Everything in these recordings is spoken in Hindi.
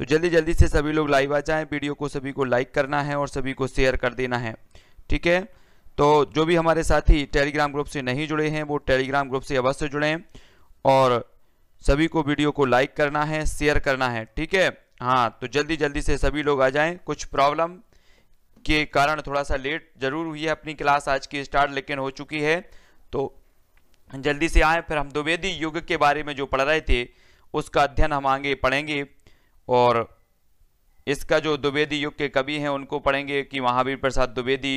तो जल्दी जल्दी से सभी लोग लाइव आ जाएं वीडियो को सभी को लाइक करना है और सभी को शेयर कर देना है ठीक है तो जो भी हमारे साथी टेलीग्राम ग्रुप से नहीं जुड़े हैं वो टेलीग्राम ग्रुप से अवश्य जुड़ें और सभी को वीडियो को लाइक करना है शेयर करना है ठीक है हाँ तो जल्दी जल्दी से सभी लोग आ जाएं कुछ प्रॉब्लम के कारण थोड़ा सा लेट जरूर हुई है अपनी क्लास आज की स्टार्ट लेकिन हो चुकी है तो जल्दी से आएँ फिर हम द्विवेदी युग के बारे में जो पढ़ रहे थे उसका अध्ययन हम आगे पढ़ेंगे और इसका जो द्विवेदी युग के कवि हैं उनको पढ़ेंगे कि महावीर प्रसाद द्विवेदी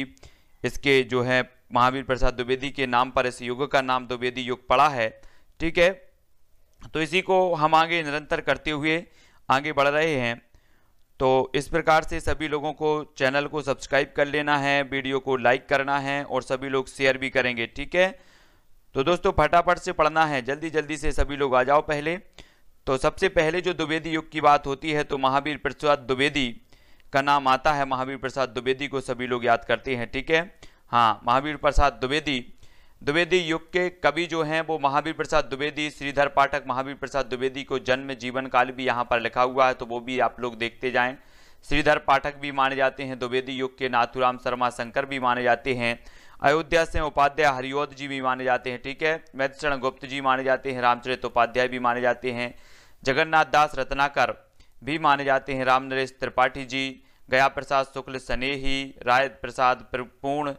इसके जो है महावीर प्रसाद द्विवेदी के नाम पर इस युग का नाम द्विवेदी युग पड़ा है ठीक है तो इसी को हम आगे निरंतर करते हुए आगे बढ़ रहे हैं तो इस प्रकार से सभी लोगों को चैनल को सब्सक्राइब कर लेना है वीडियो को लाइक करना है और सभी लोग शेयर भी करेंगे ठीक है तो दोस्तों फटाफट से पढ़ना है जल्दी जल्दी से सभी लोग आ जाओ पहले तो सबसे पहले जो द्विवेदी युग की बात होती है तो महावीर प्रसाद द्विवेदी का नाम आता है महावीर प्रसाद द्विवेदी को सभी लोग याद करते हैं ठीक है हाँ महावीर प्रसाद द्विवेदी द्विवेदी युग के कवि जो हैं वो महावीर प्रसाद द्विवेदी श्रीधर पाठक महावीर प्रसाद द्विवेदी को जन्म जीवन काल भी यहाँ पर लिखा हुआ है तो वो भी आप लोग देखते जाएं श्रीधर पाठक भी माने जाते हैं द्विवेदी युग के नाथुराम शर्मा शंकर भी माने जाते हैं अयोध्या से उपाध्याय हरिओद जी भी माने जाते हैं ठीक है मैदशरण गुप्त जी माने जाते हैं रामचरित उपाध्याय भी माने जाते हैं जगन्नाथ दास रत्नाकर भी माने जाते हैं राम नरेश त्रिपाठी जी गया प्रसाद शुक्ल स्नेही राय प्रसाद पूर्ण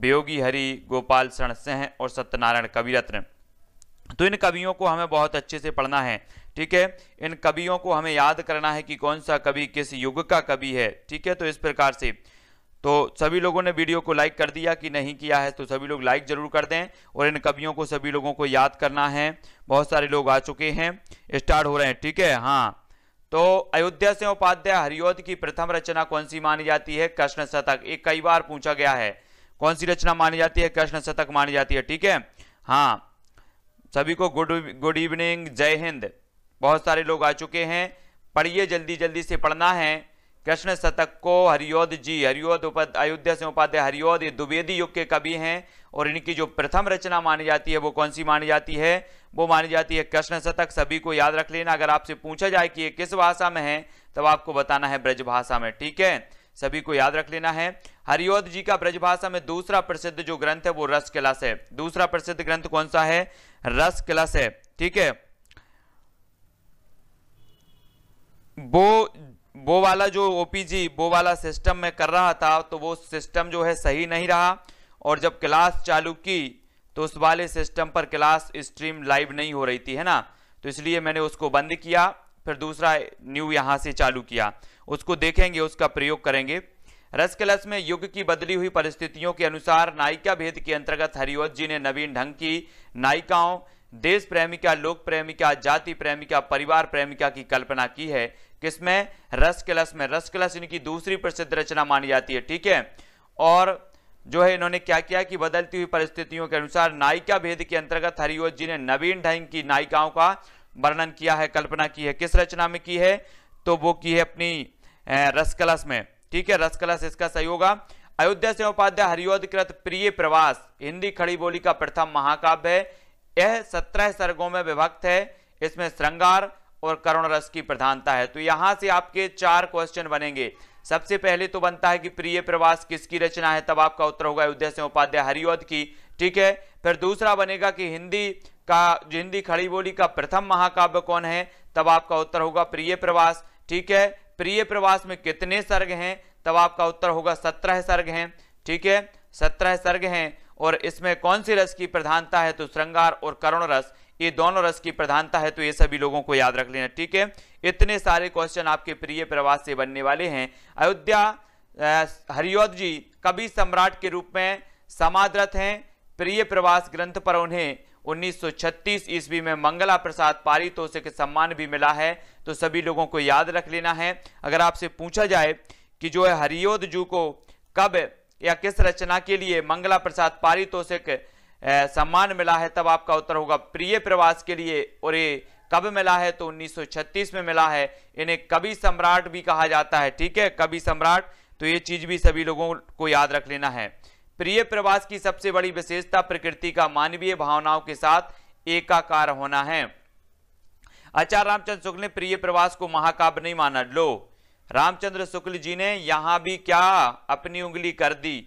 वियोगी हरि गोपाल शरण सिंह और सत्यनारायण कविरत्न तो इन कवियों को हमें बहुत अच्छे से पढ़ना है ठीक है इन कवियों को हमें याद करना है कि कौन सा कवि किस युग का कवि है ठीक है तो इस प्रकार से तो सभी लोगों ने वीडियो को लाइक कर दिया कि नहीं किया है तो सभी लोग लाइक जरूर कर दें और इन कवियों को सभी लोगों को याद करना है बहुत सारे लोग आ चुके हैं स्टार्ट हो रहे हैं ठीक है हाँ तो अयोध्या से उपाध्याय हरियोध की प्रथम रचना कौन सी मानी जाती है कृष्ण शतक एक कई बार पूछा गया है कौन सी रचना मानी जाती है कृष्ण शतक मानी जाती है ठीक है हाँ सभी को गुड गुड इवनिंग जय हिंद बहुत सारे लोग आ चुके हैं पढ़िए जल्दी जल्दी से पढ़ना है कृष्ण शतक को हरियोध जी हरियोद अयोध्या से उपाध्याय हरियोध ये द्विवेदी युग के कवि हैं और इनकी जो प्रथम रचना मानी जाती है वो कौन सी मानी जाती है वो मानी जाती है कृष्ण शतक सभी को याद रख लेना अगर आपसे पूछा जाए कि ये किस भाषा में है तब आपको बताना है ब्रज भाषा में ठीक है सभी को याद रख लेना है हरियोध जी का ब्रजभाषा में दूसरा प्रसिद्ध जो ग्रंथ है वो रस किलस है दूसरा प्रसिद्ध ग्रंथ कौन सा है रस किलस है ठीक है वो वो वाला जो ओपीजी वो वाला सिस्टम में कर रहा था तो वो सिस्टम जो है सही नहीं रहा और जब क्लास चालू की तो उस वाले सिस्टम पर क्लास स्ट्रीम लाइव नहीं हो रही थी है ना तो इसलिए मैंने उसको बंद किया फिर दूसरा न्यू यहाँ से चालू किया उसको देखेंगे उसका प्रयोग करेंगे रस क्लस में युग की बदली हुई परिस्थितियों के अनुसार नायिका भेद के अंतर्गत हरिवत जी ने नवीन ढंग की नायिकाओं देश प्रेमिका लोक प्रेमिका जाति प्रेमिका परिवार प्रेमिका की कल्पना की है किसमें रस क्लस में रस क्लस इनकी दूसरी प्रसिद्ध रचना मानी जाती है ठीक है और जो है इन्होंने क्या किया कि बदलती हुई परिस्थितियों के अनुसार नायिका भेद के अंतर्गत हरिओत जी ने नवीन ढंग की नायिकाओं का वर्णन किया है कल्पना की है किस रचना में की है तो वो की है अपनी रसकलश में ठीक है रसकलश इसका सही होगा अयोध्या से उपाध्याय हरिओदकृत प्रिय प्रवास हिंदी खड़ी बोली का प्रथम महाकाव्य है यह सत्रह सर्गों में विभक्त है इसमें श्रृंगार और करुण रस की प्रधानता है तो यहाँ से आपके चार क्वेश्चन बनेंगे सबसे पहले तो बनता है कि प्रिय प्रवास किसकी रचना है तब आपका उत्तर होगा अयोध्या सिंह उपाध्याय हरिऔध की ठीक है फिर दूसरा बनेगा कि हिंदी का हिंदी खड़ी बोली का प्रथम महाकाव्य कौन है तब आपका उत्तर होगा प्रिय प्रवास ठीक है प्रिय प्रवास में कितने सर्ग हैं तब आपका उत्तर होगा सत्रह सर्ग हैं ठीक है सत्रह सर्ग हैं और इसमें कौन सी रस की प्रधानता है तो श्रृंगार और करुण रस ये दोनों रस की प्रधानता है तो ये सभी लोगों को याद रख लेना ठीक है इतने सारे क्वेश्चन आपके प्रिय प्रवास से बनने वाले हैं अयोध्या हरियोद जी कवि सम्राट के रूप में समाधरत हैं प्रिय प्रवास ग्रंथ पर उन्हें 1936 सौ ईस्वी में मंगला प्रसाद पारितोषिक सम्मान भी मिला है तो सभी लोगों को याद रख लेना है अगर आपसे पूछा जाए कि जो है हरियोद जू को कब या किस रचना के लिए मंगला प्रसाद पारितोषिक सम्मान मिला है तब आपका उत्तर होगा प्रिय प्रवास के लिए और ये कब मिला है तो 1936 में मिला है इन्हें कवि सम्राट भी कहा जाता है ठीक है कवि सम्राट तो ये चीज भी सभी लोगों को याद रख लेना है प्रिय प्रवास की सबसे बड़ी विशेषता प्रकृति का मानवीय भावनाओं के साथ एकाकार होना है आचार्य अच्छा, रामचंद्र शुक्ल ने प्रिय प्रवास को महाकाव्य नहीं माना लो रामचंद्र शुक्ल जी ने यहां भी क्या अपनी उंगली कर दी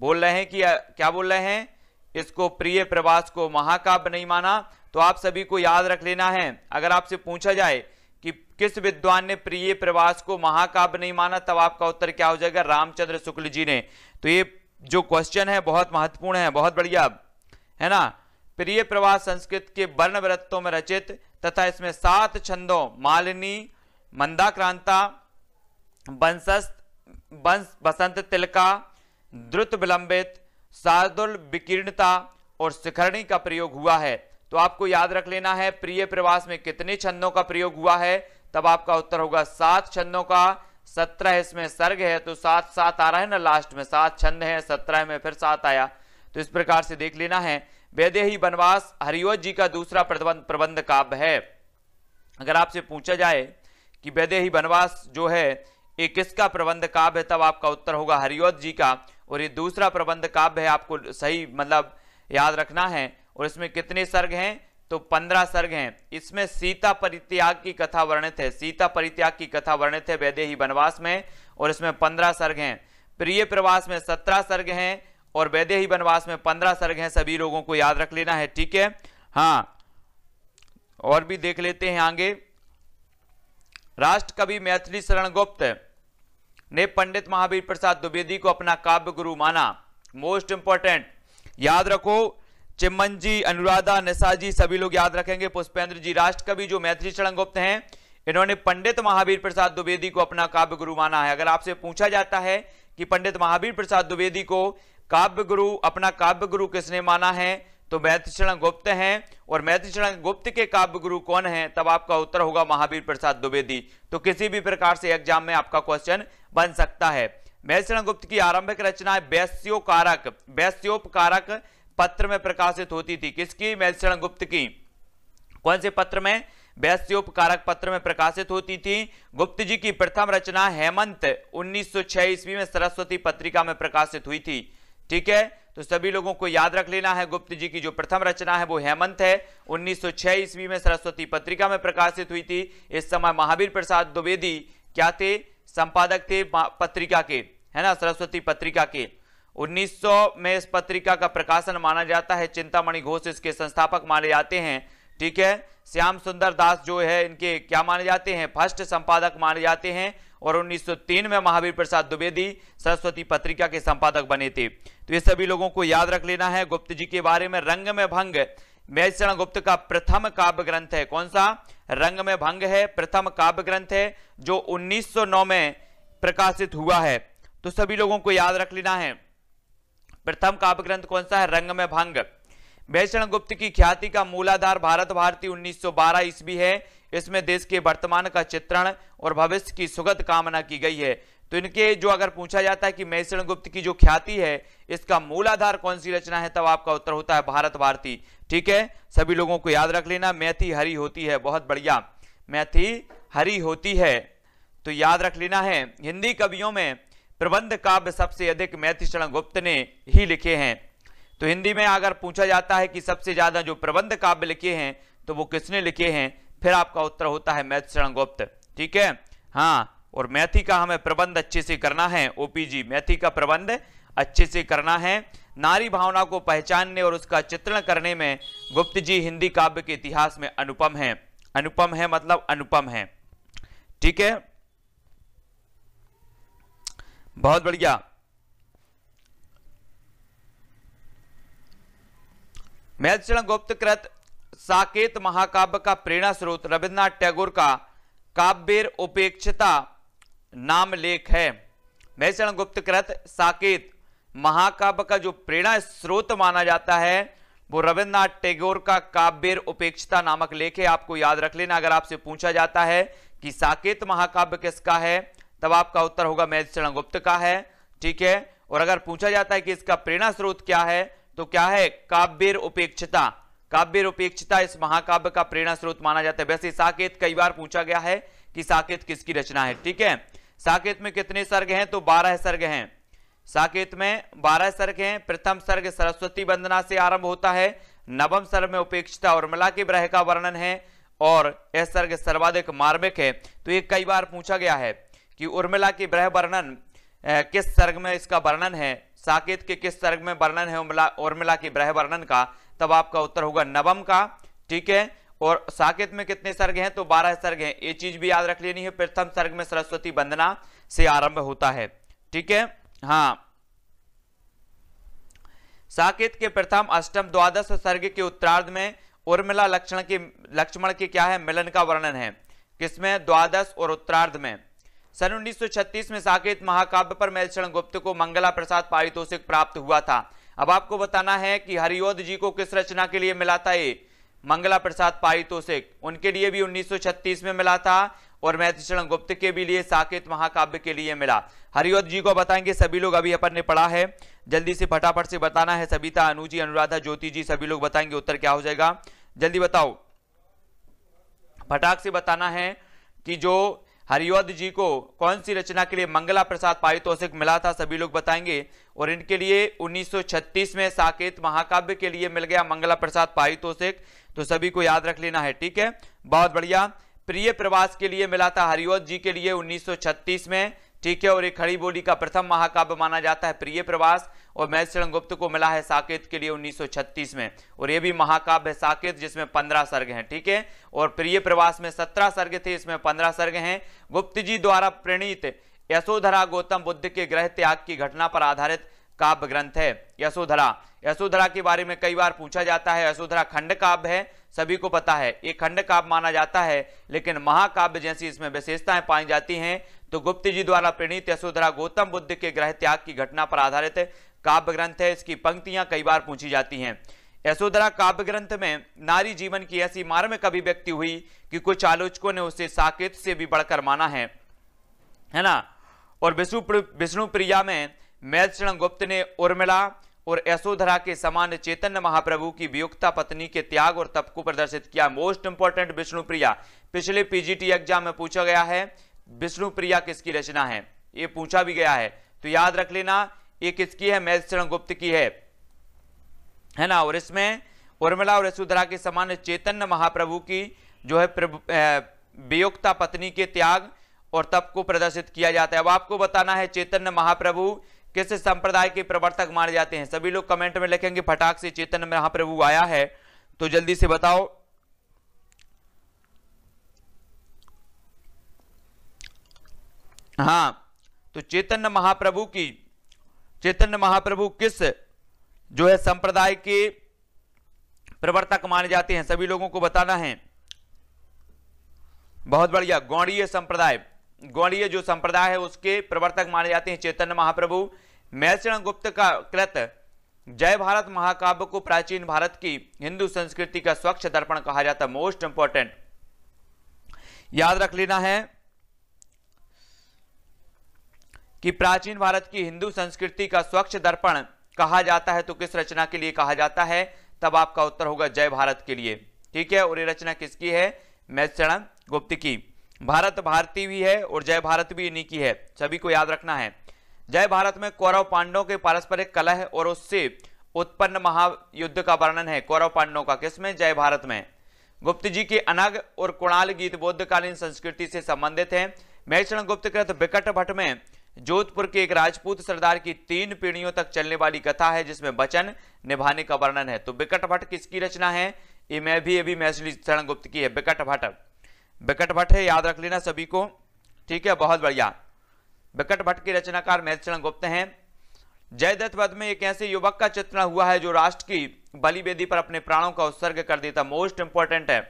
बोल रहे हैं कि क्या बोल रहे हैं इसको प्रिय प्रवास को महाकाव्य नहीं माना तो आप सभी को याद रख लेना है अगर आपसे पूछा जाए कि किस विद्वान ने प्रिय प्रवास को महाकाव्य नहीं माना तब आपका उत्तर क्या हो जाएगा रामचंद्र शुक्ल जी ने तो ये जो क्वेश्चन है बहुत महत्वपूर्ण है बहुत बढ़िया है ना प्रिय प्रवास संस्कृत के वर्ण वृत्तों में रचित तथा इसमें सात छंदों मालिनी मंदाक्रांता बंसस्त बंस बसंत तिलका द्रुत विलंबित शार्दुल विकीर्णता और शिखरणी का प्रयोग हुआ है तो आपको याद रख लेना है प्रिय प्रवास में कितने छंदों का प्रयोग हुआ है तब आपका उत्तर होगा सात छंदों का सत्रह इसमें सर्ग है तो सात सात आ रहा है ना लास्ट में सात छंद है सत्रह में फिर सात आया तो इस प्रकार से देख लेना है वेदेही वनवास हरिओत जी का दूसरा प्रबंध काव्य है अगर आपसे पूछा जाए कि वेदेही वनवास जो है ये किसका प्रबंध काव्य है तब आपका उत्तर होगा हरिओत जी का और ये दूसरा प्रबंध काव्य है आपको सही मतलब याद रखना है और इसमें कितने सर्ग हैं तो पंद्रह सर्ग हैं इसमें सीता परित्याग की कथा वर्णित है सीता परित्याग की कथा वर्णित है वैदेही वनवास में और इसमें पंद्रह सर्ग हैं प्रिय प्रवास में सत्रह सर्ग हैं और वैदेही वनवास में पंद्रह सर्ग हैं सभी लोगों को याद रख लेना है ठीक है हाँ और भी देख लेते हैं आगे राष्ट्र कवि मैथिली शरण गुप्त ने पंडित महावीर प्रसाद द्विवेदी को अपना काव्य गुरु माना मोस्ट इंपॉर्टेंट याद रखो चिम्मन जी अनुराधा निशा जी सभी लोग याद रखेंगे पुष्पेंद्र जी राष्ट्रकवि जो मैत्री चरण गुप्त हैं इन्होंने पंडित महावीर प्रसाद द्विवेदी को अपना काव्य गुरु माना है अगर आपसे पूछा जाता है कि पंडित महावीर प्रसाद द्विवेदी को काव्य गुरु अपना काव्य गुरु किसने माना है तो मैत्री चरण गुप्त हैं और मैत्री चरण गुप्त के काव्य गुरु कौन हैं तब आपका उत्तर होगा महावीर प्रसाद द्विवेदी तो किसी भी प्रकार से एग्जाम में आपका क्वेश्चन बन सकता है महर्षण गुप्त की आरंभिक रचना वैश्योकारक वैश्योपकारक पत्र में प्रकाशित होती थी किसकी महर्षण गुप्त की कौन से पत्र में वैश्योपकारक पत्र में प्रकाशित होती थी गुप्त जी की प्रथम रचना हेमंत 1906 ईस्वी में सरस्वती पत्रिका में प्रकाशित हुई थी ठीक है तो सभी लोगों को याद रख लेना है गुप्त जी की जो प्रथम रचना है वो हेमंत है 1906 ईस्वी में सरस्वती पत्रिका में प्रकाशित हुई थी इस समय महावीर प्रसाद द्विवेदी क्या थे संपादक थे पत्रिका के है ना सरस्वती पत्रिका के 1900 में इस पत्रिका का प्रकाशन माना जाता है चिंतामणि घोष इसके संस्थापक माने जाते हैं ठीक है श्याम सुंदर दास जो है इनके क्या माने जाते हैं फर्स्ट संपादक माने जाते हैं और 1903 में महावीर प्रसाद द्विवेदी सरस्वती पत्रिका के संपादक बने थे तो ये सभी लोगों को याद रख लेना है गुप्त जी के बारे में रंग में भंग वैश्रण गुप्त का प्रथम काव्य ग्रंथ है कौन सा रंग में भंग है प्रथम काव्य ग्रंथ है जो 1909 में प्रकाशित हुआ है तो सभी लोगों को याद रख लेना है प्रथम काव्य ग्रंथ कौन सा है रंग में भंग भैषण गुप्त की ख्याति का मूलाधार भारत भारती 1912 ईस्वी है इसमें देश के वर्तमान का चित्रण और भविष्य की सुगत कामना की गई है तो इनके जो अगर पूछा जाता है कि मैसेण गुप्त की जो ख्याति है इसका मूल आधार कौन सी रचना है तब आपका उत्तर होता है भारत भारती ठीक है सभी लोगों को याद रख लेना मैथी हरी होती है बहुत बढ़िया मैथी हरी होती है तो याद रख लेना है हिंदी कवियों में प्रबंध काव्य सबसे अधिक मैथी शरण गुप्त ने ही लिखे हैं तो हिंदी में अगर पूछा जाता है कि सबसे ज्यादा जो प्रबंध काव्य लिखे हैं तो वो किसने लिखे हैं फिर आपका उत्तर होता है मैथी शरण गुप्त ठीक है हाँ और मैथी का हमें प्रबंध अच्छे से करना है ओपीजी मैथी का प्रबंध अच्छे से करना है नारी भावना को पहचानने और उसका चित्रण करने में गुप्त जी हिंदी काव्य के इतिहास में अनुपम है अनुपम है मतलब अनुपम है ठीक है बहुत बढ़िया गुप्त गुप्तकृत साकेत महाकाव्य का प्रेरणा स्रोत रविन्द्रनाथ टैगोर का काव्य उपेक्षता नाम लेख है महषण गुप्त कृत साकेत महाकाव्य का जो प्रेरणा स्रोत माना जाता है वो रविन्द्रनाथ टैगोर का काव्य उपेक्षता नामक लेख है आपको याद रख लेना अगर आपसे पूछा जाता है कि साकेत महाकाव्य किसका है तब आपका उत्तर होगा महषण गुप्त का है ठीक है और अगर पूछा जाता है कि इसका प्रेरणा स्रोत क्या है तो क्या है काव्य उपेक्षता काव्य उपेक्षता इस महाकाव्य का प्रेरणा स्रोत माना जाता है वैसे साकेत कई बार पूछा गया है कि साकेत किसकी रचना है ठीक है साकेत में कितने सर्ग हैं तो बारह सर्ग हैं साकेत में बारह सर्ग हैं प्रथम सर्ग सरस्वती वंदना से आरंभ होता है नवम सर्ग में उपेक्षिता और मला के ब्रह का वर्णन है और यह सर्ग सर्वाधिक मार्मिक है तो ये कई बार पूछा गया है कि उर्मिला की ब्रह वर्णन किस सर्ग में इसका वर्णन है साकेत के किस सर्ग में वर्णन है उर्मिला उर्मिला की ब्रह वर्णन का तब आपका उत्तर होगा नवम का ठीक है और साकेत में कितने सर्ग हैं तो 12 सर्ग हैं ये चीज भी याद रख लेनी है प्रथम सर्ग में सरस्वती वंदना से आरंभ होता है ठीक है हाँ साकेत के प्रथम अष्टम द्वादश सर्ग के उत्तरार्ध में उर्मिला लक्षण के लक्ष्मण के क्या है मिलन का वर्णन है किसमें द्वादश और उत्तरार्ध में सन 1936 में साकेत महाकाव्य पर मेलक्षण गुप्त को मंगला प्रसाद पारितोषिक प्राप्त हुआ था अब आपको बताना है कि हरिओद जी को किस रचना के लिए मिला था ये मंगला प्रसाद पारितोषिक उनके लिए भी 1936 में मिला था और मैथिशरण गुप्त के भी लिए साकेत महाकाव्य के लिए मिला हरिवत जी को बताएंगे सभी लोग अभी अपन ने पढ़ा है जल्दी से फटाफट से बताना है सविता अनुजी अनुराधा ज्योति जी सभी लोग बताएंगे उत्तर क्या हो जाएगा जल्दी बताओ फटाक से बताना है कि जो हरिओद जी को कौन सी रचना के लिए मंगला प्रसाद पारितोषिक मिला था सभी लोग बताएंगे और इनके लिए 1936 में साकेत महाकाव्य के लिए मिल गया मंगला प्रसाद पारितोषिक तो सभी को याद रख लेना है ठीक है बहुत बढ़िया प्रिय प्रवास के लिए मिला था हरिओद जी के लिए 1936 में ठीक है और एक खड़ी बोली का प्रथम महाकाव्य माना जाता है प्रिय प्रवास और मैचरण गुप्त को मिला है साकेत के लिए 1936 में और ये भी महाकाव्य साकेत जिसमें पंद्रह सर्ग हैं ठीक है और प्रिय प्रवास में सत्रह सर्ग थे इसमें पंद्रह सर्ग हैं गुप्त जी द्वारा प्रणीत यशोधरा गौतम बुद्ध के ग्रह त्याग की घटना पर आधारित काव्य ग्रंथ है यशोधरा यशोधरा के बारे में कई बार पूछा जाता है यशोधरा खंड काव्य है सभी को पता है ये खंड काव्य माना जाता है लेकिन महाकाव्य जैसी इसमें विशेषताएं पाई जाती हैं तो गुप्त जी द्वारा प्रणीत यशोधरा गौतम बुद्ध के ग्रह त्याग की घटना पर आधारित काव्य ग्रंथ है इसकी पंक्तियां कई बार पूछी जाती हैं यशोधरा काव्य ग्रंथ में नारी जीवन की ऐसी मार्मिक अभिव्यक्ति हुई कि कुछ आलोचकों ने उसे साकेत से भी बढ़कर माना है है ना और विष्णु विष्णु प्रिया में मैलचरण गुप्त ने उर्मिला और यशोधरा के समान चैतन्य महाप्रभु की वियुक्ता पत्नी के त्याग और तप को प्रदर्शित किया मोस्ट इंपॉर्टेंट प्रिया पिछले पीजीटी एग्जाम में पूछा गया है विष्णु प्रिया किसकी रचना है ये पूछा भी गया है तो याद रख लेना ये किसकी है मैलशरण गुप्त की है है ना और इसमें उर्मिला और यशोधरा के समान चैतन्य महाप्रभु की जो है वियोक्ता पत्नी के त्याग और तप को प्रदर्शित किया जाता है अब आपको बताना है चैतन्य महाप्रभु किस संप्रदाय के प्रवर्तक माने जाते हैं सभी लोग कमेंट में लिखेंगे फटाक से चेतन महाप्रभु आया है तो जल्दी से बताओ हाँ तो चैतन्य महाप्रभु की चैतन्य महाप्रभु किस जो है संप्रदाय के प्रवर्तक माने जाते हैं सभी लोगों को बताना है बहुत बढ़िया गौड़ीय संप्रदाय गौड़ीय जो संप्रदाय है उसके प्रवर्तक माने जाते हैं चैतन्य महाप्रभु मैलचरण गुप्त का कृत जय भारत महाकाव्य को प्राचीन भारत की हिंदू संस्कृति का स्वच्छ दर्पण कहा जाता मोस्ट इंपॉर्टेंट याद रख लेना है कि प्राचीन भारत की हिंदू संस्कृति का स्वच्छ दर्पण कहा जाता है तो किस रचना के लिए कहा जाता है तब आपका उत्तर होगा जय भारत के लिए ठीक है और ये रचना किसकी है मैचरण गुप्त की भारत भारती भी है और जय भारत भी इन्हीं की है सभी को याद रखना है जय भारत में कौरव पांडव के पारस्परिक कलह और उससे उत्पन्न महायुद्ध का वर्णन है कौरव पांडव का किसमें जय भारत में गुप्त जी के अनग और कुणाल गीत बौद्धकालीन संस्कृति से संबंधित हैं गुप्त कृत विकट भट्ट में जोधपुर के एक राजपूत सरदार की तीन पीढ़ियों तक चलने वाली कथा है जिसमें वचन निभाने का वर्णन है तो विकट भट्ट किसकी रचना है ये मैं भी अभी भी शरण गुप्त की है विकट भट्ट विकट भट्ट है याद रख लेना सभी को ठीक है बहुत बढ़िया विकट भट्ट के रचनाकार महचरण गुप्त हैं जयदत्त वध में एक ऐसे युवक का चित्रण हुआ है जो राष्ट्र की बलिवेदी पर अपने प्राणों का उत्सर्ग कर देता मोस्ट इंपॉर्टेंट है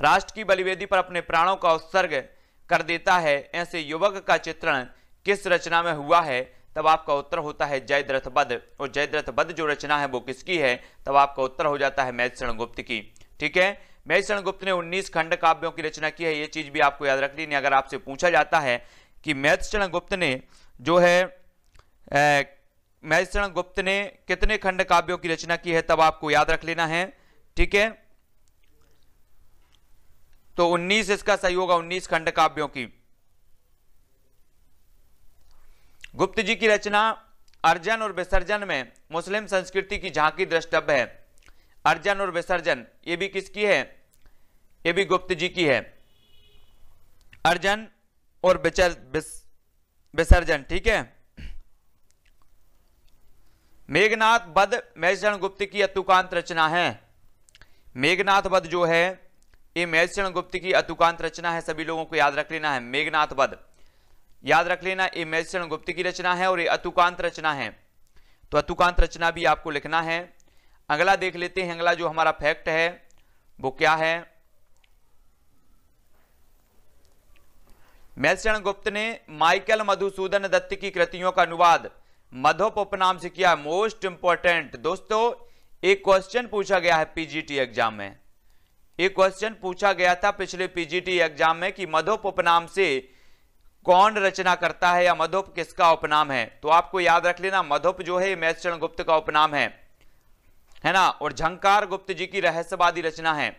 राष्ट्र की बलिवेदी पर अपने प्राणों का उत्सर्ग कर देता है ऐसे युवक का चित्रण किस रचना में हुआ है तब आपका उत्तर होता है जयद्रथ बद और जयद्रथ बद जो रचना है वो किसकी है तब आपका उत्तर हो जाता है मैचरण गुप्त की ठीक है मैचरण गुप्त ने 19 खंड काव्यों की रचना की है ये चीज भी आपको याद रख लेनी अगर आपसे पूछा जाता है कि मैथिचरण गुप्त ने जो है मैथिचरण गुप्त ने कितने खंड काव्यों की रचना की है तब आपको याद रख लेना है ठीक है तो 19 इसका सही होगा 19 खंड काव्यों की गुप्त जी की रचना अर्जन और विसर्जन में मुस्लिम संस्कृति की झांकी दृष्टभ है अर्जन और विसर्जन ये भी किसकी है ये भी गुप्त जी की है अर्जन और विसर्जन ठीक है मेघनाथ बद मैचरण गुप्त की अतुकांत रचना है मेघनाथ बद जो है ये मैचरण गुप्त की अतुकांत रचना है सभी लोगों को याद रख लेना है मेघनाथ बद याद रख लेना ये मैचरण गुप्त की रचना है और ये अतुकांत रचना है तो अतुकांत रचना भी आपको लिखना है अगला देख लेते हैं अगला जो हमारा फैक्ट है वो क्या है मैलशरण गुप्त ने माइकल मधुसूदन दत्त की कृतियों का अनुवाद मधोप उपनाम से किया मोस्ट इंपॉर्टेंट दोस्तों एक क्वेश्चन पूछा गया है पीजीटी एग्जाम में एक क्वेश्चन पूछा गया था पिछले पीजीटी एग्जाम में कि मधोप उपनाम से कौन रचना करता है या मधोप किसका उपनाम है तो आपको याद रख लेना मधोप जो है मैचरण गुप्त का उपनाम है है ना और झंकार गुप्त जी की रहस्यवादी रचना है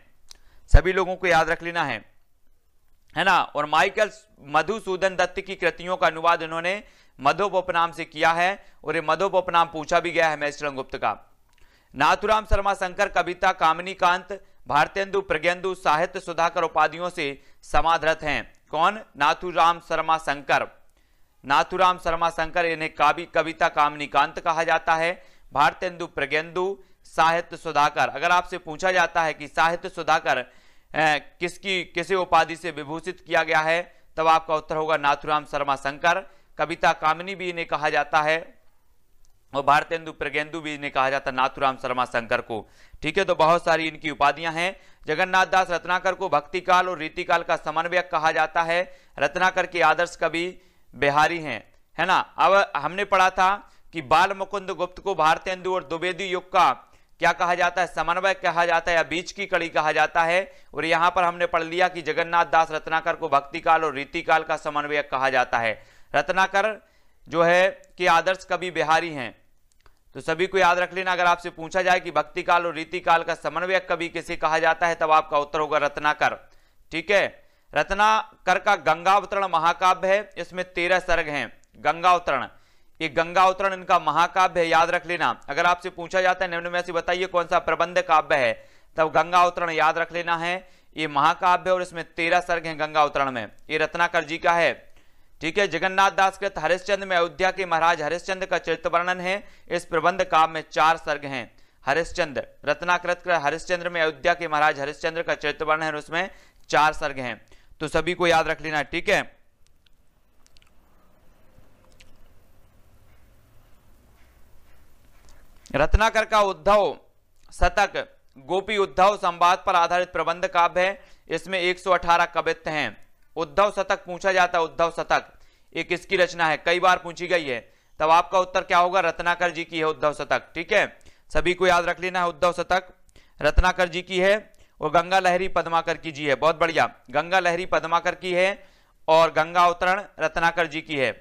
सभी लोगों को याद रख लेना है है ना और माइकल मधुसूदन दत्त की कृतियों का अनुवाद उन्होंने मधो नाम से किया है और ये मधो नाम पूछा भी गया है महेश गुप्त का नाथुराम शर्मा शंकर कविता कामनी कांत भारतेंदु प्रज्ञेंदु साहित्य सुधाकर उपाधियों से समाधरत हैं कौन नाथुराम शर्मा शंकर नाथुराम शर्मा शंकर इन्हें कावि कविता कांत कहा जाता है भारतेंदु प्रज्ञेंदु साहित्य सुधाकर अगर आपसे पूछा जाता है कि साहित्य सुधाकर किसकी किसे उपाधि से विभूषित किया गया है तब आपका उत्तर होगा नाथुराम शर्मा शंकर कविता कामिनी भी इन्हें कहा जाता है और भारतेंदु प्रगेंदु भी इन्हें कहा जाता नाथुराम शर्मा शंकर को ठीक है तो बहुत सारी इनकी उपाधियां हैं जगन्नाथ दास रत्नाकर को भक्ति काल और रीतिकाल का समन्वयक कहा जाता है रत्नाकर के आदर्श कवि बिहारी हैं है ना अब हमने पढ़ा था कि बाल मुकुंद गुप्त को भारतेंदु और द्विवेदी युग का क्या कहा जाता है समन्वय कहा जाता है या बीच की कड़ी कहा जाता है और यहाँ पर हमने पढ़ लिया कि जगन्नाथ दास रत्नाकर को भक्ति काल और रीतिकाल का समन्वयक कहा जाता है रत्नाकर जो है कि आदर्श कवि बिहारी हैं तो सभी को याद रख लेना अगर आपसे पूछा जाए कि भक्ति काल और रीति काल का समन्वयक कवि किसे कहा जाता है तब आपका उत्तर होगा रत्नाकर ठीक है रत्नाकर का गंगावतरण महाकाव्य है इसमें तेरह सर्ग हैं गंगावतरण ये गंगा उत्तरण इनका महाकाव्य है याद रख लेना अगर आपसे पूछा जाता है निम्न में से बताइए कौन सा प्रबंध काव्य है तब गंगा उत्तरण याद रख लेना है ये महाकाव्य और इसमें तेरह सर्ग हैं गंगा उत्तरण में ये रत्नाकर जी का है ठीक है जगन्नाथ दास कृत तो हरिश्चंद में अयोध्या के महाराज हरिश्चंद्र का चरित्र वर्णन है इस प्रबंध काव्य में चार सर्ग हैं हरिश्चंद्र रत्नाकृत हरिश्चंद्र में अयोध्या के महाराज हरिश्चंद्र का चरित्र वर्णन है उसमें चार सर्ग हैं तो सभी को याद रख लेना ठीक है रत्नाकर का उद्धव शतक गोपी उद्धव संवाद पर आधारित प्रबंध काव्य है इसमें 118 कवित्त है उद्धव शतक पूछा जाता है उद्धव शतक ये किसकी रचना है कई बार पूछी गई है तब आपका उत्तर क्या होगा रत्नाकर जी की है उद्धव शतक ठीक है सभी को याद रख लेना है उद्धव शतक रत्नाकर जी की है और गंगा लहरी पदमाकर की जी है बहुत बढ़िया गंगा लहरी पदमाकर की है और गंगा अवतरण रत्नाकर जी की है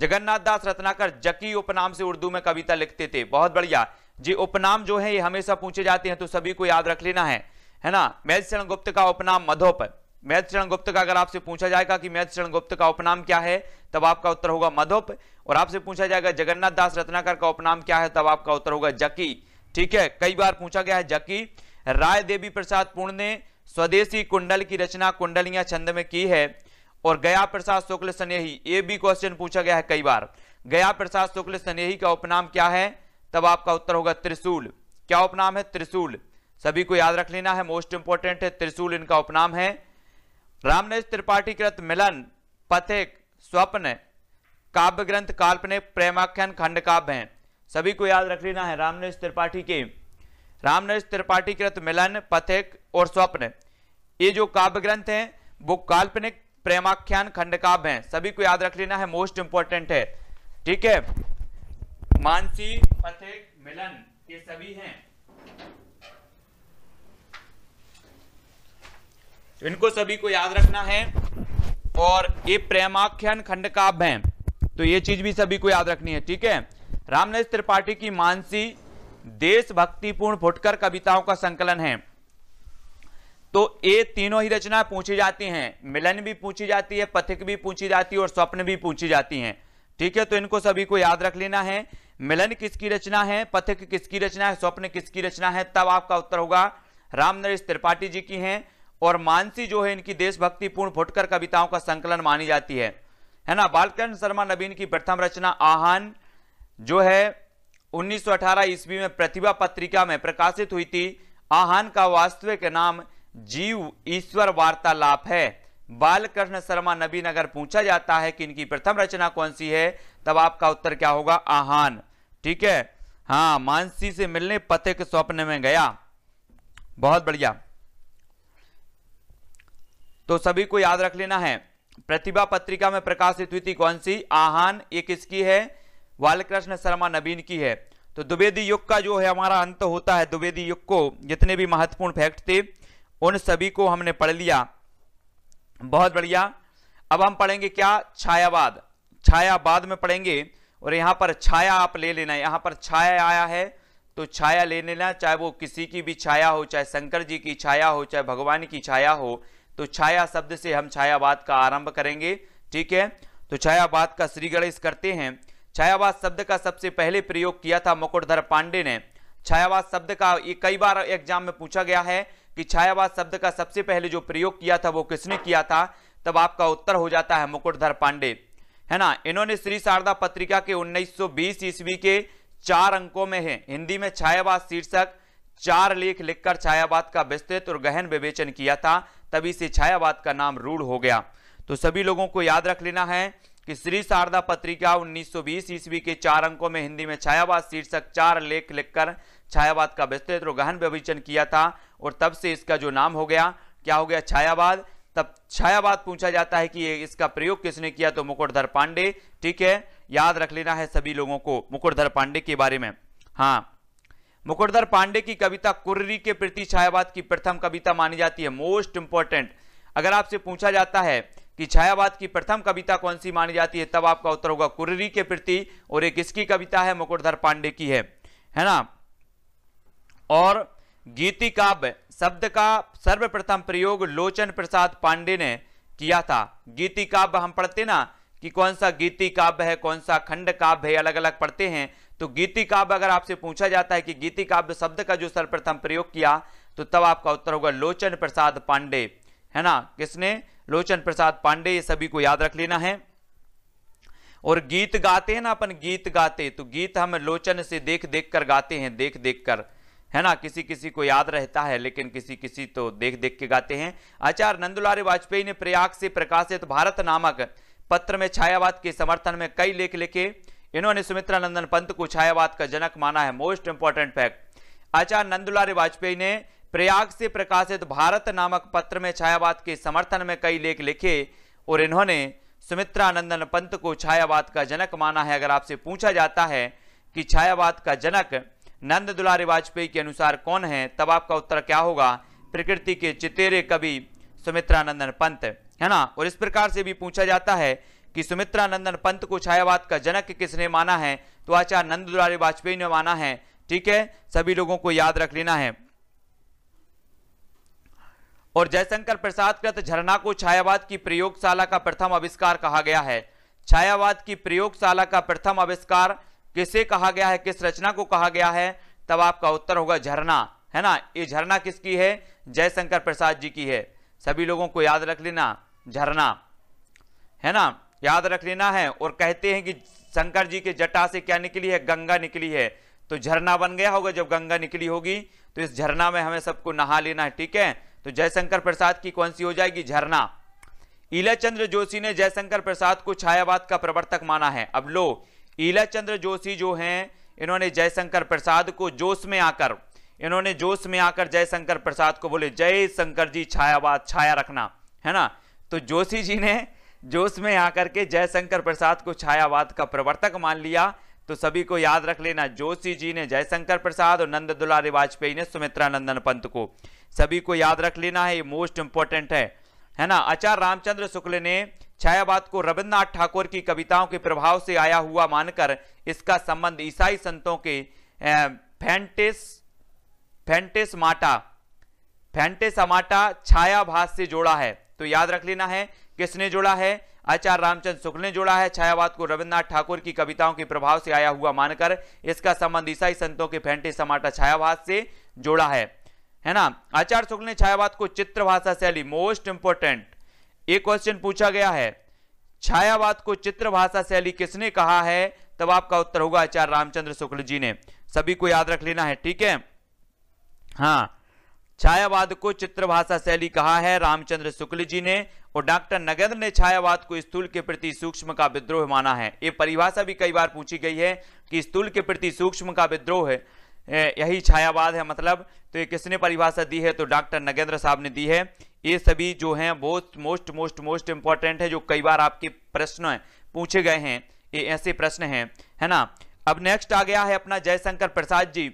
जगन्नाथ दास रत्नाकर जकी उपनाम से उर्दू में कविता लिखते थे बहुत बढ़िया जी उपनाम जो है ये हमेशा पूछे जाते हैं तो सभी को याद रख लेना है है ना मैज शरण गुप्त का उपनाम मधोप मैथ शरण गुप्त का अगर आपसे पूछा जाएगा कि मैथ शरण गुप्त का उपनाम क्या है तब आपका उत्तर होगा मधोप और आपसे पूछा जाएगा जगन्नाथ दास रत्नाकर का उपनाम क्या है तब आपका उत्तर होगा जकी ठीक है कई बार पूछा गया है जकी राय देवी प्रसाद पूर्ण ने स्वदेशी कुंडल की रचना कुंडलिया छंद में की है और गया प्रसाद शुक्ल स्नेही ये भी क्वेश्चन पूछा गया है कई बार गया प्रसाद शुक्ल स्नेही का उपनाम क्या है तब आपका उत्तर होगा त्रिशूल क्या उपनाम है त्रिशूल सभी को याद रख लेना है मोस्ट इंपॉर्टेंट है त्रिशूल इनका उपनाम है रामनेश त्रिपाठी कृत मिलन पथिक स्वप्न काव्य ग्रंथ काल्पनिक प्रेमाख्यान खंड काव्य है सभी को याद रख लेना है रामनेश त्रिपाठी के रामनेश त्रिपाठी कृत मिलन पथिक और स्वप्न ये जो काव्य ग्रंथ है वो काल्पनिक प्रेमाख्यान खंडकाव्य है सभी को याद रख लेना है मोस्ट इंपॉर्टेंट है ठीक है मानसी पथिक मिलन ये सभी हैं इनको सभी को याद रखना है और ये प्रेमाख्यान खंड काव्य है तो ये चीज भी सभी को याद रखनी है ठीक है रामनेश त्रिपाठी की मानसी देशभक्तिपूर्ण फुटकर कविताओं का संकलन है तो ये तीनों ही रचना पूछी जाती हैं मिलन भी पूछी जाती है पथिक भी पूछी जाती है और स्वप्न भी पूछी जाती हैं ठीक है तो इनको सभी को याद रख लेना है मिलन किसकी रचना है पथिक किसकी रचना है स्वप्न किसकी रचना है तब आपका उत्तर होगा राम नरेश त्रिपाठी जी की है और मानसी जो है इनकी देशभक्तिपूर्ण फुटकर कविताओं का संकलन मानी जाती है है ना बालकृष्ण शर्मा नवीन की प्रथम रचना आहान जो है 1918 ईस्वी में प्रतिभा पत्रिका में प्रकाशित हुई थी आहान का वास्तविक नाम जीव ईश्वर वार्तालाप है बालकृष्ण शर्मा नगर पूछा जाता है कि इनकी प्रथम रचना कौन सी है तब आपका उत्तर क्या होगा आहान ठीक है हाँ मानसी से मिलने पते के स्वप्न में गया बहुत बढ़िया तो सभी को याद रख लेना है प्रतिभा पत्रिका में प्रकाशित हुई थी कौन सी आहान ये किसकी है बालकृष्ण शर्मा नबीन की है तो द्विवेदी युग का जो है हमारा अंत होता है द्विवेदी युग को जितने भी महत्वपूर्ण फैक्ट थे उन सभी को हमने पढ़ लिया बहुत बढ़िया अब हम पढ़ेंगे क्या छायावाद छायावाद में पढ़ेंगे और यहाँ पर छाया आप ले लेना यहाँ पर छाया आया है तो छाया ले लेना चाहे वो किसी की भी छाया हो चाहे शंकर जी की छाया हो चाहे भगवान की छाया हो तो छाया शब्द से हम छायावाद का आरंभ करेंगे ठीक है तो छायावाद का श्री गणेश करते हैं छायावाद शब्द का सबसे पहले प्रयोग किया था मुकुटधर पांडे ने छायावाद शब्द का ये कई बार एग्जाम में पूछा गया है कि छायावाद शब्द का सबसे पहले जो प्रयोग किया था वो किसने किया था तब आपका उत्तर हो जाता है मुकुटधर पांडे है ना इन्होंने श्री शारदा पत्रिका के 1920 ईस्वी के चार अंकों में है हिंदी में छायावाद शीर्षक चार लेख लिखकर छायावाद का विस्तृत और गहन विवेचन किया था तभी से छायावाद का नाम रूढ़ हो गया तो सभी लोगों को याद रख लेना है कि श्री शारदा पत्रिका 1920 ईस्वी के चार अंकों में हिंदी में छायावाद शीर्षक चार लेख लिखकर छायावाद का विस्तृत और गहन विवेचन किया था और तब से इसका जो नाम हो गया क्या हो गया छायावाद तब छायावाद पूछा जाता है कि ये इसका प्रयोग किसने किया तो मुकुटधर पांडे ठीक है याद रख लेना है सभी लोगों को मुकुटधर पांडे के बारे में हाँ मुकुटधर पांडे की कविता कुर्री के प्रति छायावाद की प्रथम कविता मानी जाती है मोस्ट इंपॉर्टेंट अगर आपसे पूछा जाता है कि छायावाद की प्रथम कविता कौन सी मानी जाती है तब आपका उत्तर होगा कुर्री के प्रति और एक इसकी कविता है मुकुटधर पांडे की है है ना और गीतिकाव्य शब्द का सर्वप्रथम प्रयोग लोचन प्रसाद पांडे ने किया था गीतिकाव्य हम पढ़ते ना कि कौन सा गीति काव्य है कौन सा खंड काव्य है अलग अलग पढ़ते हैं तो गीति काव्य अगर आपसे पूछा जाता है कि गीति काव्य शब्द का जो सर्वप्रथम प्रयोग किया तो तब आपका उत्तर होगा लोचन प्रसाद पांडे है ना किसने लोचन प्रसाद पांडे ये सभी को याद रख लेना है और गीत गाते हैं ना अपन गीत गाते तो गीत हम लोचन से देख देख कर गाते हैं देख देख कर है ना किसी किसी को याद रहता है लेकिन किसी किसी तो देख देख के गाते हैं आचार्य नंदुलारे वाजपेयी ने प्रयाग से प्रकाशित भारत नामक पत्र में छायावाद के समर्थन में कई लेख लिखे इन्होंने सुमित्रा नंदन पंत को छायावाद का जनक माना है most important fact Acharya Nanddulare Vajpeyi ने प्रयाग से प्रकाशित भारत नामक पत्र में छायावाद के समर्थन में कई लेख लिखे और इन्होंने सुमित्रा नंदन पंत को छायावाद का जनक माना है अगर आपसे पूछा जाता है कि छायावाद का जनक नंद दुलारी वाजपेयी के अनुसार कौन है तब आपका उत्तर क्या होगा प्रकृति के चितेरे कवि सुमित्रानंदन पंत है ना और इस प्रकार से भी पूछा जाता है कि सुमित्रानंदन पंत को छायावाद का जनक किसने माना है तो आचार्य नंद दुलारी वाजपेयी ने माना है ठीक है सभी लोगों को याद रख लेना है और जयशंकर प्रसाद कृत झरना को छायावाद की प्रयोगशाला का प्रथम आविष्कार कहा गया है छायावाद की प्रयोगशाला का प्रथम आविष्कार किसे कहा गया है किस रचना को कहा गया है तब आपका उत्तर होगा झरना है ना ये झरना किसकी है जयशंकर प्रसाद जी की है सभी लोगों को याद रख लेना झरना है ना याद रख लेना है और कहते हैं कि शंकर जी के जटा से क्या निकली है गंगा निकली है तो झरना बन गया होगा जब गंगा निकली होगी तो इस झरना में हमें सबको नहा लेना है ठीक है तो जयशंकर प्रसाद की कौन सी हो जाएगी झरना ईला चंद्र जोशी ने जयशंकर प्रसाद को छायावाद का प्रवर्तक माना है अब लो ईला चंद्र जोशी जो हैं इन्होंने जयशंकर प्रसाद को जोश में आकर इन्होंने जोश में आकर जयशंकर प्रसाद को बोले जय शंकर जी छायावाद छाया रखना है ना तो जोशी जी ने जोश में आकर के जयशंकर प्रसाद को छायावाद का प्रवर्तक मान लिया तो सभी को याद रख लेना जोशी जी ने जयशंकर प्रसाद और नंद दुलारी वाजपेयी ने सुमित्रा नंदन पंत को सभी को याद रख लेना है ये मोस्ट इंपॉर्टेंट है है ना आचार्य रामचंद्र शुक्ल ने छायावाद को रविन्द्रनाथ ठाकुर की कविताओं के प्रभाव से आया हुआ मानकर इसका संबंध ईसाई संतों के फैंटेस फैंटेस माटा फैंटेस अमाटा छायाभास से जोड़ा है तो याद रख लेना है किसने जोड़ा है आचार्य रामचंद्र शुक्ल ने जोड़ा है छायावाद को रविन्द्रनाथ ठाकुर की कविताओं के प्रभाव से आया हुआ मानकर इसका संबंध ईसाई संतों के फैंटे समाटा छायावाद से जोड़ा है है ना आचार्य शुक्ल ने छायावाद को चित्र भाषा शैली मोस्ट इंपोर्टेंट एक क्वेश्चन पूछा गया है छायावाद को चित्र भाषा शैली किसने कहा है तब आपका उत्तर होगा आचार्य रामचंद्र शुक्ल जी ने सभी को याद रख लेना है ठीक है हाँ छायावाद को चित्रभाषा शैली कहा है रामचंद्र शुक्ल जी ने और डॉक्टर नगेंद्र ने छायावाद को स्थूल के प्रति सूक्ष्म का विद्रोह माना है ये परिभाषा भी कई बार पूछी गई है कि स्थूल के प्रति सूक्ष्म का विद्रोह है यही छायावाद है मतलब तो ये किसने परिभाषा दी है तो डॉक्टर नगेंद्र साहब ने दी है ये सभी जो हैं वो मोस्ट मोस्ट मोस्ट इंपॉर्टेंट है जो कई बार आपके प्रश्न पूछे गए हैं ये ऐसे प्रश्न हैं है ना अब नेक्स्ट आ गया है अपना जयशंकर प्रसाद जी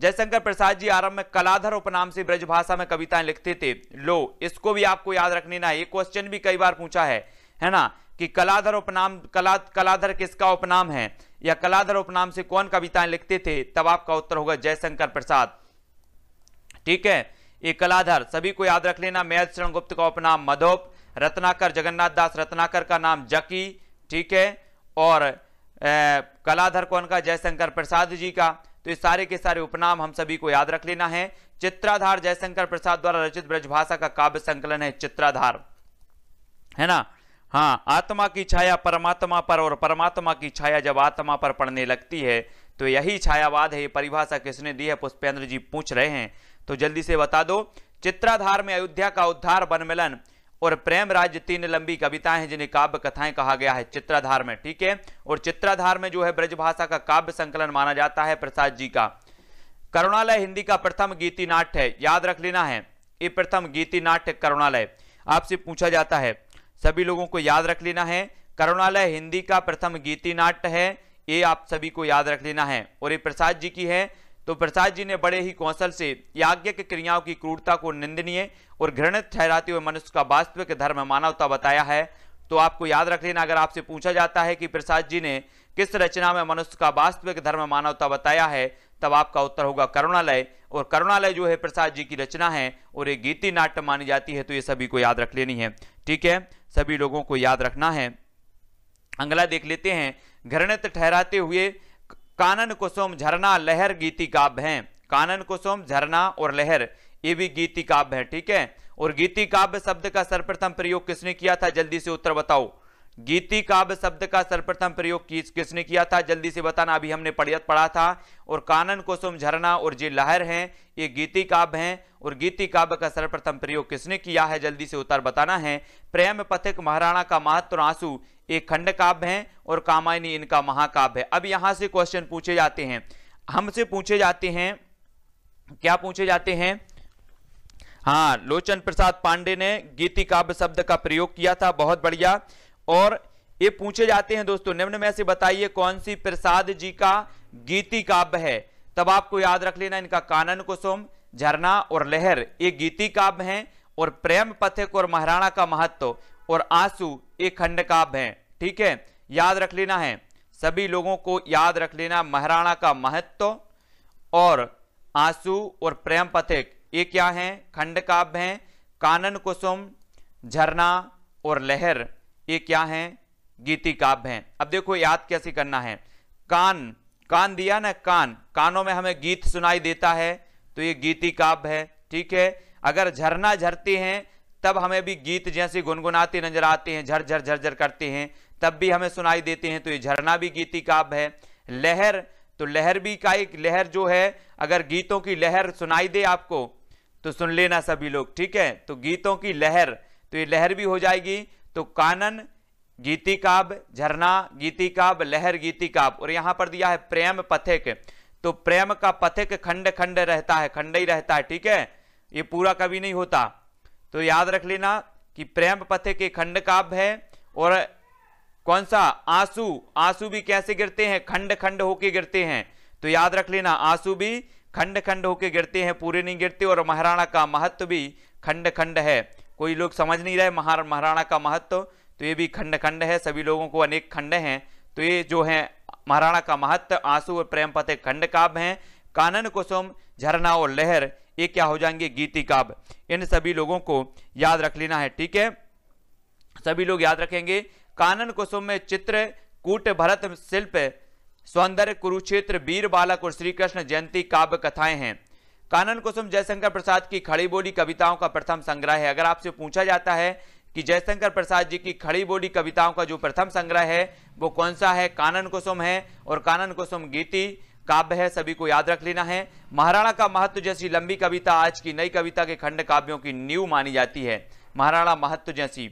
जयशंकर प्रसाद जी आरंभ में कलाधर उपनाम से ब्रजभाषा में कविताएं लिखते थे लो इसको भी आपको याद रखने ना ये क्वेश्चन भी कई बार पूछा है है ना कि कलाधर उपनाम कला कलाधर किसका उपनाम है या कलाधर उपनाम से कौन कविताएं लिखते थे तब आपका उत्तर होगा जयशंकर प्रसाद ठीक है एकलाधर सभी को याद रख लेना मैथ शरण गुप्त का उपनाम मधोप रत्नाकर जगन्नाथ दास रत्नाकर का नाम जकी ठीक है और कलाधर कौन का जयशंकर प्रसाद जी का तो इस सारे के सारे उपनाम हम सभी को याद रख लेना है चित्राधार जयशंकर प्रसाद द्वारा रचित ब्रजभाषा का काव्य संकलन है चित्राधार है ना हाँ आत्मा की छाया परमात्मा पर और परमात्मा की छाया जब आत्मा पर पड़ने लगती है तो यही छायावाद है ये परिभाषा किसने दी है पुष्पेंद्र जी पूछ रहे हैं तो जल्दी से बता दो चित्राधार में अयोध्या का उद्धार वनमिलन और प्रेम राज्य तीन लंबी कविताएं हैं जिन्हें काव्य कथाएं कहा गया है चित्राधार में ठीक है और चित्राधार में जो है ब्रजभाषा का काव्य संकलन माना जाता है प्रसाद जी का करुणालय हिंदी का प्रथम गीति नाट्य है याद रख लेना है ये प्रथम गीति नाट्य करुणालय आपसे पूछा जाता है सभी लोगों को याद रख लेना है करुणालय हिंदी का प्रथम गीति नाट्य है ये आप सभी को याद रख लेना है और ये प्रसाद जी की है तो प्रसाद जी ने बड़े ही कौशल से याज्ञिक क्रियाओं की क्रूरता को निंदनीय और घृणित ठहराते हुए मनुष्य का वास्तविक धर्म मानवता बताया है तो आपको याद रख लेना अगर आपसे पूछा जाता है कि प्रसाद जी ने किस रचना में मनुष्य का वास्तविक धर्म मानवता बताया है तब आपका उत्तर होगा करुणालय और करुणालय जो है प्रसाद जी की रचना है और एक गीति नाट्य मानी जाती है तो ये सभी को याद रख लेनी है ठीक है सभी लोगों को याद रखना है अंगला देख लेते हैं घृणित ठहराते हुए कानन कुसुम झरना लहर गीति काव्य हैं कानन कुसुम झरना और लहर ये भी गीति काव्य है ठीक है और गीति काव्य शब्द का सर्वप्रथम प्रयोग किसने किया था जल्दी से उत्तर बताओ गीति काव्य शब्द का सर्वप्रथम प्रयोग किसने किया था जल्दी से बताना अभी हमने पढ़ा था और कानन कुसुम झरना और जी लहर हैं ये गीति काव्य हैं और गीति काव्य का सर्वप्रथम प्रयोग किसने किया है जल्दी से उत्तर बताना है प्रेम पथिक महाराणा का महत्व आंसू एक खंड काव्य है और कामायनी इनका महाकाव्य है अब यहां से क्वेश्चन पूछे जाते हैं हमसे पूछे जाते हैं क्या पूछे जाते हैं हाँ लोचन प्रसाद पांडे ने गीति काव्य शब्द का प्रयोग किया था बहुत बढ़िया और ये पूछे जाते हैं दोस्तों निम्न में से बताइए कौन सी प्रसाद जी का गीति काव्य है तब आपको याद रख लेना इनका कानन कुसुम झरना और लहर ये गीति काव्य हैं और प्रेम पथिक और महाराणा का महत्व और आंसू एक खंड काव्य है ठीक है याद रख लेना है सभी लोगों को याद रख लेना महाराणा का महत्व और आंसू और प्रेम पथिक ये क्या है खंड काव्य हैं कानन कुसुम झरना और लहर ये क्या है गीति काव्य हैं अब देखो याद कैसे करना है कान कान दिया ना कान कानों में हमें गीत सुनाई देता है तो ये गीति काव्य है ठीक है अगर झरना झरती हैं तब हमें भी गीत जैसे गुनगुनाते नजर आते हैं झरझर झरझर करते हैं तब भी हमें सुनाई देते हैं तो ये झरना भी गीति काव्य है लहर तो लहर भी का एक लहर जो है अगर गीतों की लहर सुनाई दे आपको तो सुन लेना सभी लोग ठीक है तो गीतों की लहर तो ये लहर भी हो जाएगी तो कानन गीति काव्य झरना गीति काव्य लहर गीति काव्य और यहाँ पर दिया है प्रेम पथिक तो प्रेम का पथिक खंड खंड रहता है खंड ही रहता है ठीक है ये पूरा कभी नहीं होता तो याद रख लेना कि प्रेम पथे के खंड काव्य है और कौन सा आंसू आंसू भी कैसे गिरते हैं खंड खंड होके गिरते हैं तो याद रख लेना आंसू भी खंड खंड होके गिरते हैं पूरे नहीं गिरते और महाराणा का महत्व भी खंड खंड है कोई लोग समझ नहीं रहे महार महाराणा का महत्व तो ये भी खंड खंड है सभी लोगों को अनेक खंड हैं तो ये जो है महाराणा का महत्व आंसू और प्रेम पथे खंड काव्य हैं कानन कुसुम झरना और लहर ये क्या हो जाएंगे गीतिकाव्य इन सभी लोगों को याद रख लेना है ठीक है सभी लोग याद रखेंगे कानन कुसुम में चित्र कूट भरत शिल्प सौंदर्य कुरुक्षेत्र वीर बालक और श्री कृष्ण जयंती काव्य कथाएं हैं कानन कुसुम जयशंकर प्रसाद की खड़ी बोली कविताओं का प्रथम संग्रह है अगर आपसे पूछा जाता है कि जयशंकर प्रसाद जी की खड़ी बोली कविताओं का जो प्रथम संग्रह है वो कौन सा है कानन कुसुम है और कानन कुसुम गीति काव्य है सभी को याद रख लेना है महाराणा का महत्व जैसी लंबी कविता आज की नई कविता के खंड काव्यों की नींव मानी जाती है महाराणा महत्व जैसी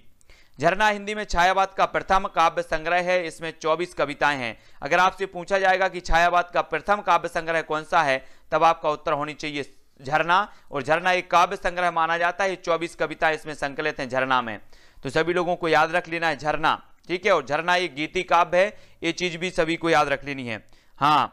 झरना हिंदी में छायावाद का प्रथम काव्य संग्रह है इसमें 24 कविताएं हैं अगर आपसे पूछा जाएगा कि छायावाद का प्रथम काव्य संग्रह कौन सा है तब आपका उत्तर होनी चाहिए झरना और झरना एक काव्य संग्रह माना जाता है चौबीस कविता इसमें संकलित हैं झरना में तो सभी लोगों को याद रख लेना है झरना ठीक है और झरना एक गीति काव्य है ये चीज भी सभी को याद रख लेनी है हाँ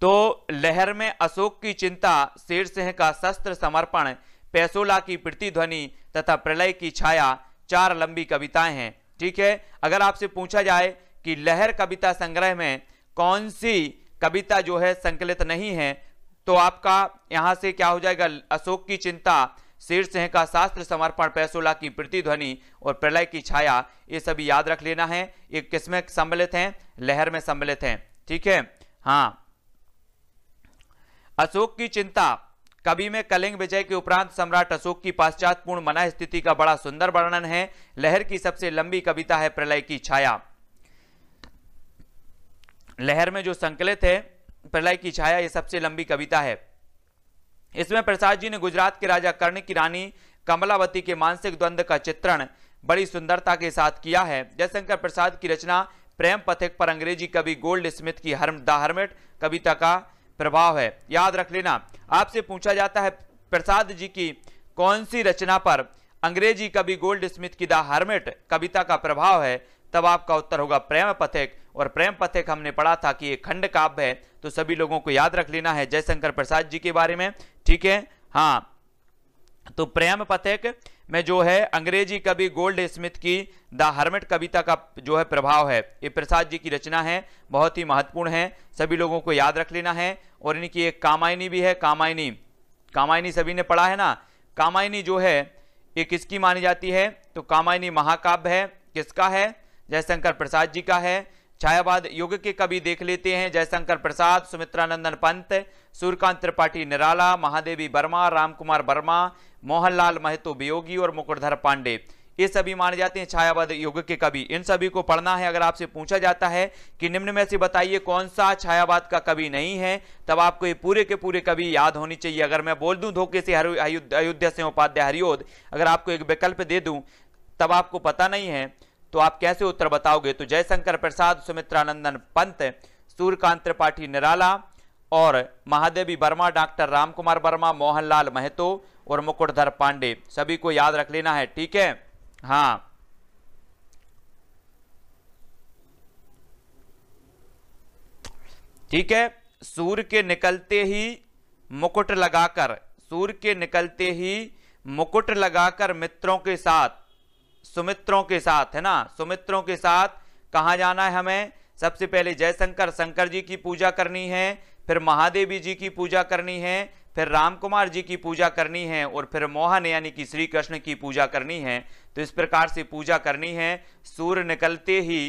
तो लहर में अशोक की चिंता शेर सिंह का शस्त्र समर्पण पैसोला की प्रतिध्वनि तथा प्रलय की छाया चार लंबी कविताएं हैं ठीक है अगर आपसे पूछा जाए कि लहर कविता संग्रह में कौन सी कविता जो है संकलित नहीं है तो आपका यहाँ से क्या हो जाएगा अशोक की चिंता शेर सिंह का शास्त्र समर्पण पैसोला की प्रतिध्वनि और प्रलय की छाया ये सभी याद रख लेना है ये किसमें सम्मिलित हैं लहर में सम्मिलित हैं ठीक है हाँ अशोक की चिंता कवि में कलिंग विजय के उपरांत सम्राट अशोक की पाश्चातपूर्ण मना स्थिति का बड़ा सुंदर वर्णन है लहर की सबसे लंबी कविता है प्रलय की छाया लहर में जो संकलित है प्रलय की छाया ये सबसे लंबी कविता है इसमें प्रसाद जी ने गुजरात के राजा कर्ण की रानी कमलावती के मानसिक द्वंद्व का चित्रण बड़ी सुंदरता के साथ किया है जयशंकर प्रसाद की रचना प्रेम पथिक पर अंग्रेजी कवि गोल्ड स्मिथ की हर्म द कविता का प्रभाव है याद रख लेना आपसे पूछा जाता है प्रसाद जी की कौन सी रचना पर अंग्रेजी कवि गोल्ड स्मिथ की द कविता का प्रभाव है तब आपका उत्तर होगा प्रेम पथिक और प्रेम पथिक हमने पढ़ा था कि ये खंड काव्य है तो सभी लोगों को याद रख लेना है जयशंकर प्रसाद जी के बारे में ठीक है हाँ तो प्रेम पथिक में जो है अंग्रेजी कवि गोल्ड स्मिथ की द हर्मिट कविता का जो है प्रभाव है ये प्रसाद जी की रचना है बहुत ही महत्वपूर्ण है सभी लोगों को याद रख लेना है और इनकी एक कामायनी भी है कामायनी कामायनी सभी ने पढ़ा है ना कामायनी जो है ये किसकी मानी जाती है तो कामायनी महाकाव्य है किसका है जयशंकर प्रसाद जी का है छायावाद युग के कवि देख लेते हैं जयशंकर प्रसाद सुमित्रा नंदन पंत सूर्यकांत त्रिपाठी निराला महादेवी वर्मा रामकुमार वर्मा मोहनलाल महतो वियोगी और मुकुरधर पांडे ये सभी माने जाते हैं छायावाद युग के कवि इन सभी को पढ़ना है अगर आपसे पूछा जाता है कि निम्न में से बताइए कौन सा छायावाद का कवि नहीं है तब आपको ये पूरे के पूरे कवि याद होनी चाहिए अगर मैं बोल दूं धोखे से अयोध्या से उपाध्याय हरिओद अगर आपको एक विकल्प दे दूं तब आपको पता नहीं है तो आप कैसे उत्तर बताओगे तो जयशंकर प्रसाद सुमित्रानंदन पंत सूर्यकांत त्रिपाठी निराला और महादेवी वर्मा डॉक्टर राम कुमार वर्मा मोहनलाल महतो और मुकुटधर पांडे सभी को याद रख लेना है ठीक है हाँ ठीक है सूर्य के निकलते ही मुकुट लगाकर सूर्य के निकलते ही मुकुट लगाकर मित्रों के साथ सुमित्रों के साथ है ना सुमित्रों के साथ कहाँ जाना है हमें सबसे पहले जयशंकर शंकर जी की पूजा करनी है फिर महादेवी जी की पूजा करनी है फिर राम कुमार जी की पूजा करनी है और फिर मोहन यानी कि श्री कृष्ण की पूजा करनी है तो इस प्रकार से पूजा करनी है सूर्य निकलते ही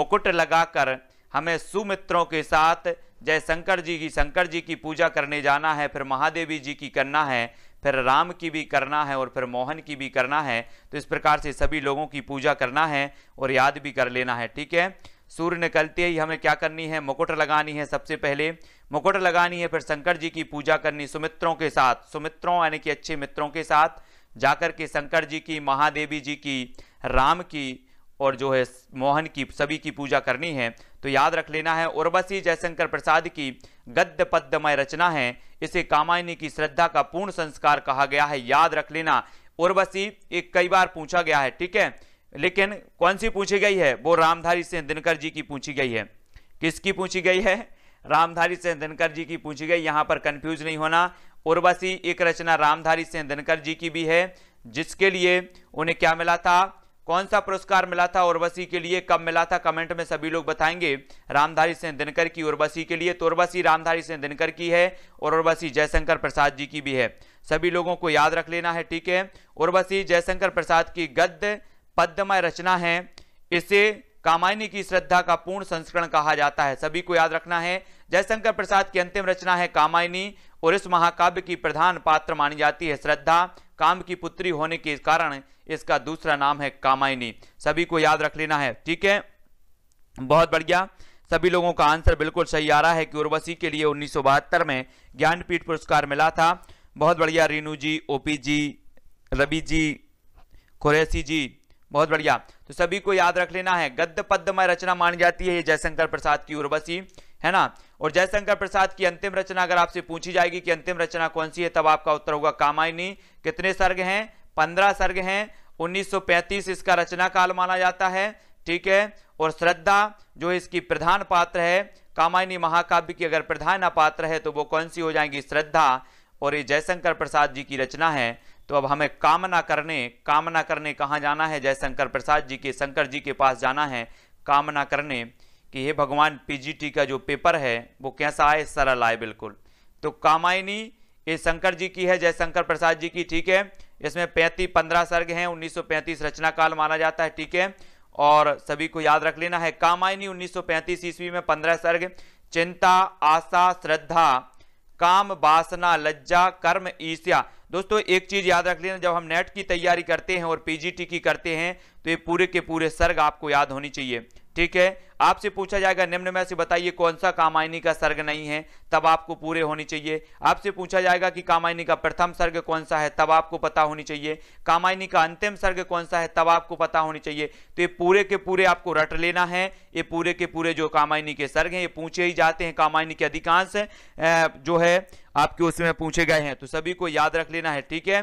मुकुट लगाकर हमें सुमित्रों के साथ जय शंकर जी की शंकर जी की पूजा करने जाना है फिर महादेवी जी की करना है फिर राम की भी करना है और फिर मोहन की भी करना है तो इस प्रकार से सभी लोगों की पूजा करना है और याद भी कर लेना है ठीक है सूर्य निकलते ही हमें क्या करनी है मुकुट लगानी है सबसे पहले मुकुट लगानी है फिर शंकर जी की पूजा करनी सुमित्रों के साथ सुमित्रों यानी कि अच्छे मित्रों के साथ जाकर के शंकर जी की महादेवी जी की राम की और जो है मोहन की सभी की पूजा करनी है तो याद रख लेना है उर्वशी जयशंकर प्रसाद की गद्य पद्यमय रचना है इसे कामायनी की श्रद्धा का पूर्ण संस्कार कहा गया है याद रख लेना उर्वशी एक कई बार पूछा गया है ठीक है लेकिन कौन सी पूछी गई है वो रामधारी सिंह दिनकर जी की पूछी गई है किसकी पूछी गई है रामधारी सिंह दिनकर जी की पूछी गई यहाँ पर कन्फ्यूज नहीं होना उर्वशी एक रचना रामधारी सिंह दिनकर जी की भी है जिसके लिए उन्हें क्या मिला था कौन सा पुरस्कार मिला था उर्वशी के लिए कब मिला था कमेंट में सभी लोग बताएंगे रामधारी सिंह दिनकर की उर्वशी के लिए तो उर्वशी रामधारी सिंह दिनकर की है और उर्वशी जयशंकर प्रसाद जी की भी है सभी लोगों को याद रख लेना है ठीक है उर्वशी जयशंकर प्रसाद की गद्य पद्यमय रचना है इसे कामायनी की श्रद्धा का पूर्ण संस्करण कहा जाता है सभी को याद रखना है जयशंकर प्रसाद की अंतिम रचना है कामायनी और इस महाकाव्य की प्रधान पात्र मानी जाती है श्रद्धा काम की पुत्री होने के कारण इसका दूसरा नाम है कामायनी सभी को याद रख लेना है ठीक है बहुत बढ़िया सभी लोगों का आंसर बिल्कुल सही आ रहा है कि उर्वशी के लिए उन्नीस में ज्ञानपीठ पुरस्कार मिला था बहुत बढ़िया रीनू जी ओपी जी रवि जी कुरैसी जी बहुत बढ़िया तो सभी को याद रख लेना है गद्य में रचना मानी जाती है जयशंकर प्रसाद की उर्वशी है ना और जयशंकर प्रसाद की अंतिम रचना अगर आपसे पूछी जाएगी कि अंतिम रचना कौन सी है तब आपका उत्तर होगा कामायनी कितने सर्ग हैं पंद्रह सर्ग हैं 1935 इसका रचना काल माना जाता है ठीक है और श्रद्धा जो इसकी प्रधान पात्र है कामायनी महाकाव्य की अगर प्रधान पात्र है तो वो कौन सी हो जाएंगी श्रद्धा और ये जयशंकर प्रसाद जी की रचना है तो अब हमें कामना करने कामना करने कहाँ जाना है जयशंकर प्रसाद जी के शंकर जी के पास जाना है कामना करने कि हे भगवान पीजीटी का जो पेपर है वो कैसा आए सरल आए बिल्कुल तो कामायनी ये शंकर जी की है जयशंकर प्रसाद जी की ठीक है इसमें पैंतीस पंद्रह सर्ग हैं 1935 रचना काल माना जाता है ठीक है और सभी को याद रख लेना है कामायनी 1935 ईस्वी में पंद्रह सर्ग चिंता आशा श्रद्धा काम वासना लज्जा कर्म ईर्ष्या दोस्तों एक चीज याद रख लेना जब हम नेट की तैयारी करते हैं और पीजीटी की करते हैं तो ये पूरे के पूरे सर्ग आपको याद होनी चाहिए ठीक है आपसे पूछा जाएगा निम्न में से बताइए कौन सा कामायनी का सर्ग नहीं है तब आपको पूरे होनी चाहिए आपसे पूछा जाएगा कि कामायनी का प्रथम सर्ग कौन सा है तब आपको पता होनी चाहिए कामायनी का अंतिम सर्ग कौन सा है तब आपको पता होनी चाहिए तो ये पूरे के पूरे आपको रट लेना है ये पूरे के पूरे जो कामायनी के सर्ग हैं ये पूछे ही जाते हैं कामायनी के अधिकांश जो है आपके उसमें पूछे गए हैं तो सभी को याद रख लेना है ठीक है